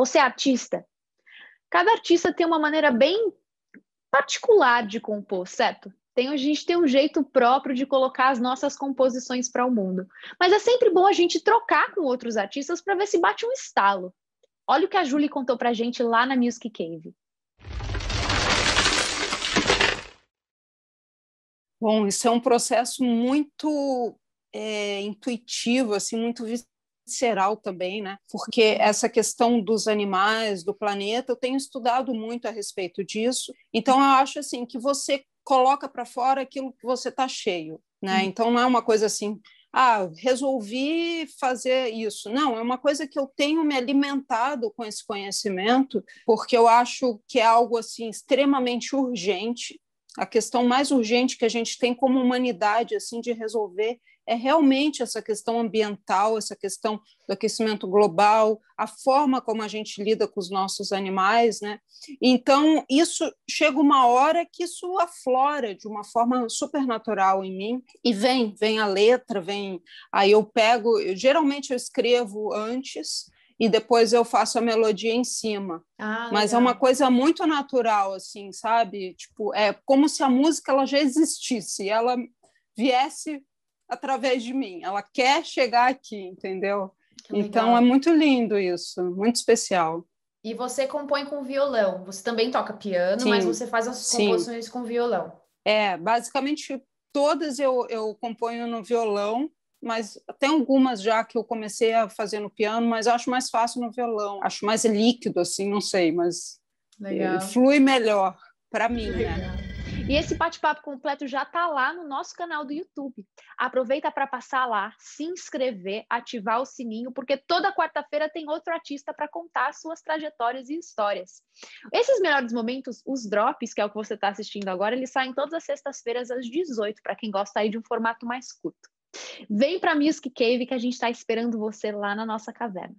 Você é artista. Cada artista tem uma maneira bem particular de compor, certo? Tem, a gente tem um jeito próprio de colocar as nossas composições para o mundo. Mas é sempre bom a gente trocar com outros artistas para ver se bate um estalo. Olha o que a Julie contou para a gente lá na Music Cave. Bom, isso é um processo muito é, intuitivo, assim, muito visceral também, né? Porque essa questão dos animais, do planeta, eu tenho estudado muito a respeito disso. Então eu acho assim que você coloca para fora aquilo que você está cheio, né? Hum. Então não é uma coisa assim, ah, resolvi fazer isso. Não, é uma coisa que eu tenho me alimentado com esse conhecimento, porque eu acho que é algo assim extremamente urgente a questão mais urgente que a gente tem como humanidade assim de resolver é realmente essa questão ambiental, essa questão do aquecimento global, a forma como a gente lida com os nossos animais, né? Então, isso chega uma hora que isso aflora de uma forma supernatural em mim e vem, vem a letra, vem aí eu pego, eu, geralmente eu escrevo antes, e depois eu faço a melodia em cima. Ah, Mas é uma coisa muito natural, assim, sabe? Tipo, é como se a música ela já existisse, ela viesse através de mim, ela quer chegar aqui, entendeu? Então é muito lindo isso, muito especial. E você compõe com violão. Você também toca piano, sim, mas você faz as composições sim. com violão. É, basicamente todas eu, eu componho no violão mas tem algumas já que eu comecei a fazer no piano, mas acho mais fácil no violão. Acho mais líquido, assim, não sei, mas eh, Legal. flui melhor para mim, né? E esse bate-papo completo já está lá no nosso canal do YouTube. Aproveita para passar lá, se inscrever, ativar o sininho, porque toda quarta-feira tem outro artista para contar suas trajetórias e histórias. Esses melhores momentos, os drops, que é o que você está assistindo agora, eles saem todas as sextas-feiras às 18, para quem gosta aí de um formato mais curto. Vem para Music Cave que a gente está esperando você lá na nossa caverna.